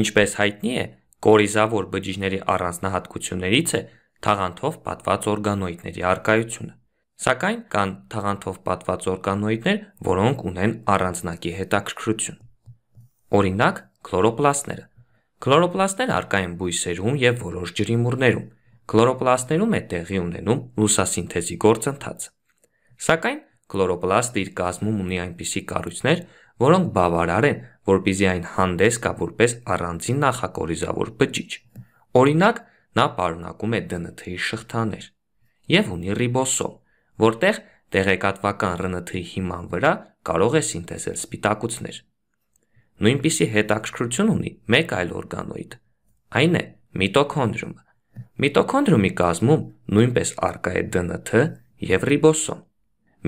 Ինչպես հայտնի է, կորիզավոր բջիջների առանձնահատկություններից է թաղանթով պատված օրգանոիդների արկայությունը։ Սակայն կան թաղանթով պատված օրգանոիդներ, որոնք ունեն առանձնակի հետաքրքրություն։ Օրինակ, քլորոպլաստները։ Քլորոպլաստներ արկայ են բույսերում եւ որոշ ջրիմուռներում։ Քլորոպլաստներում է տեղի ունենում լուսասինթեզի գործընթացը։ Սակայն քլորոպլաստը իր կազմում ունի այնպիսի կառույցներ, որոնք բավարար են, որպեսզի այն հանդես գա որպես առանձին նախակորիզավոր բջիջ։ Օրինակ, նա պարունակում է ԴՆԹ-ի շղթաներ եւ ունի ռիբոսոմ, որտեղ տեղեկատվական ՌՆԹ-ի հիման վրա կարող է սինթեզել սպիտակուցներ։ Նույնպիսի հետաքրքրություն ունի մեկ այլ օրգանոիդ։ Այն է միտոկոնդրիումը։ Միտոկոնդրիումի կազմում նույնպես արկա է ԴՆԹ եւ ռիբոսոմ։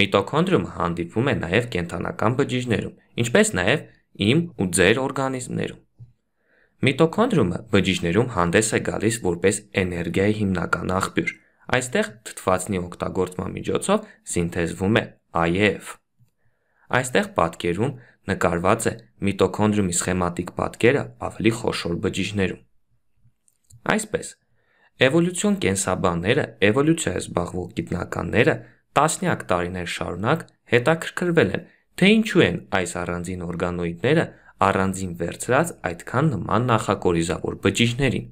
Միտոքոնդրիումը հանդիպում է նաև կենթանական բջիջներում, ինչպես նաև իմ ու ձեր օրգանիզմներում։ Միտոքոնդրիումը բջիջներում հանդես է գալիս որպես էներգիայի հիմնական աղբյուր։ Այստեղ թթվածնի օգտագործման միջոցով սինթեզվում է AEF։ Այստեղ պատկերում նկարված է միտոքոնդրիումի սխեմատիկ պատկերը ավելի խոշոր բջիջներում։ Այսպես, էվոլյուցիոն կենսաբանները, էվոլյուցիայով զբաղվող գիտնականները տասնյակ տարիներ շարունակ հետաքրքրվել են, թե ինչու են այս առանձին օրգանոիդները առանձին վերցրած այդքան նման նախակորիզավոր բջիջներին։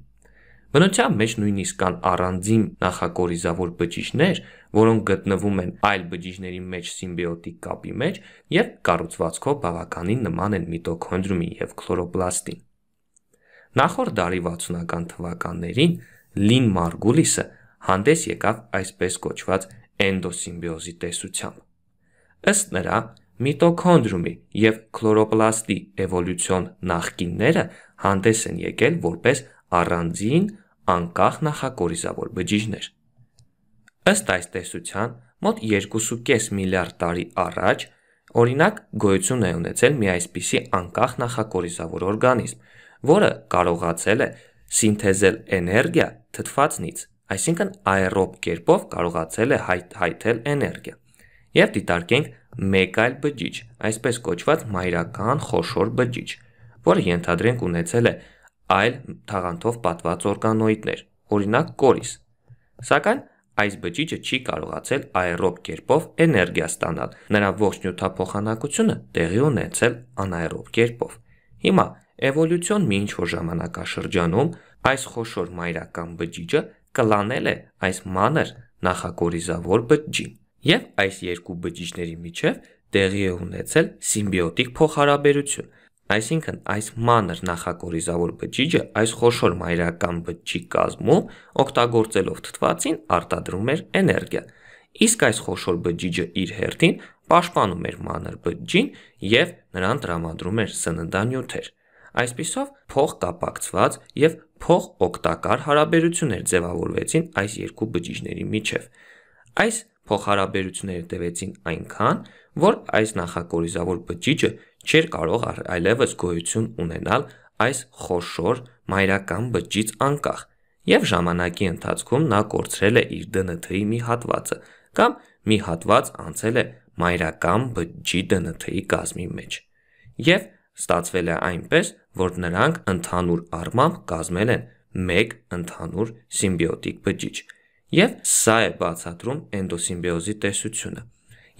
Բնության մեջ նույնիսկ կան առանձին նախակորիզավոր բջիջներ, որոնք գտնվում են այլ բջիջների մեջ սիմբիոտիկ կապի մեջ եւ կառուցվածքով բավականին նման են միտոքոնդրումին եւ քլորոպլաստին։ Նախորդ դարի 60-ական թվականներին Լին Մարգուլիսը հանդես եկավ այսպես կոչված էնդոսիմբիոզի տեսությամբ։ Ըստ նրա, միտոքոնդրումի եւ քլորոպլաստի էվոլյուցիոն նախկինները հանդես են եկել որպես առանձին անկախ նախակորիզավոր բջիջներ։ Ըստ այս տեսության, մոտ 2.5 միլիարդ տարի առաջ օրինակ գոյություն է ունեցել մի այսպիսի անկախ նախակորիզավոր օրգանիզմ, որը կարողացել է սինթեզել էներգիա թթվածնից Այսինքն աերոբ կերպով կարողացել է հայտ, հայթել էներգիա։ Եվ դիտարկենք մեկ այլ բջիջ, այսպես կոչված մայրական խոշոր բջիջ, որը ենթադրենք ունեցել է այլ թաղանթով պատված օրգանոիդներ, օրինակ կորիս։ Սակայն այս բջիջը չի կարողացել աերոբ կերպով էներգիա ստանալ։ Նրա ողջ նյութափոխանակությունը տեղի ունեցել անաերոբ կերպով։ Հիմա էվոլյուցիոն մի ինչ-որ ժամանակաշրջանում այս խոշոր մայրական բջիջը կլանել է այս մանր նախակորիզավոր բջջին եւ այս երկու բջիջների միջև տեղի է ունեցել սիմբիոտիկ փոխհարաբերություն։ Այսինքն այս մանր նախակորիզավոր բջիջը այս խոշոր մայրական բջջի կազմում օգտագործելով թթվածին արտադրում էր էներգիա։ Իսկ այս խոշոր բջիջը իր հերթին պաշտպանում էր մանր բջջին եւ նրան տրամադրում էր սննդանյութեր։ Այսպիսով փոխկապակցված եւ փող օգտակար հարաբերություններ ձևավորվեցին այս երկու բջիջների միջև։ Այս փոխհարաբերությունները տևեցին այնքան, որ այս նախակորիզավոր բջիջը չէր կարող այլևս գոյություն ունենալ այս խոշոր մայրական բջից անկախ, եւ ժամանակի ընթացքում նա կորցրել է իր ԴՆԹ-ի մի հատվածը կամ մի հատված անցել է մայրական բջի ԴՆԹ-ի կազմի մեջ։ Եվ ստացվել է այնպես, որ նրանք ընդհանուր առմամբ կազմել են մեկ ընդհանուր սիմբիոտիկ բջիջ։ Եվ սա է բացատրում էնդոսիմբիոզի տեսությունը։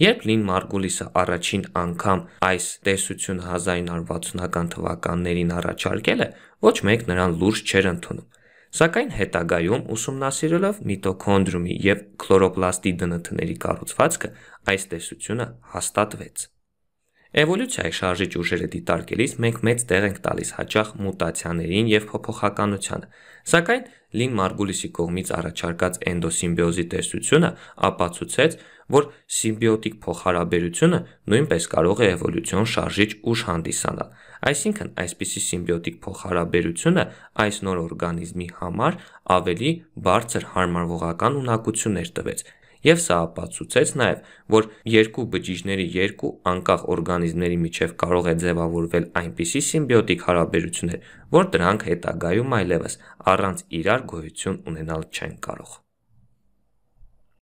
Երբ Լին Մարգուլիսը առաջին անգամ այս տեսություն 1960-ական թվականներին առաջարկել է, ոչ մեկ նրան լուրջ չէր ընդունում։ Սակայն հետագայում ուսումնասիրելով միտոկոնդրումի եւ քլորոպլաստի դնթների կառուցվածքը, այս տեսությունը հաստատվեց։ Էվոլյուցիայի շարժիչ ուժերը դիտարկելիս մենք մեծ տեղ ենք տալիս հաճախ մուտացիաներին եւ փոփոխականությանը։ Սակայն Լին Մարգուլիսի կողմից առաջարկած էնդոսիմբիոզի տեսությունը ապացուցեց, որ սիմբիոտիկ փոխհարաբերությունը նույնպես կարող է էվոլյուցիոն շարժիչ ուժ հանդիսանալ։ Այսինքն, այսպիսի սիմբիոտիկ փոխհարաբերությունը այս նոր օրգանիզմի համար ավելի բարձր հարմարվողական ունակություններ տվեց Եվ սա ապացուցեց նաև, որ երկու բջիջների երկու անկախ օրգանիզմների միջև կարող է ձևավորվել այնպիսի սիմբիոտիկ հարաբերություններ, որ դրանք հետագայում այլևս առանց իրար գոյություն ունենալ չեն կարող։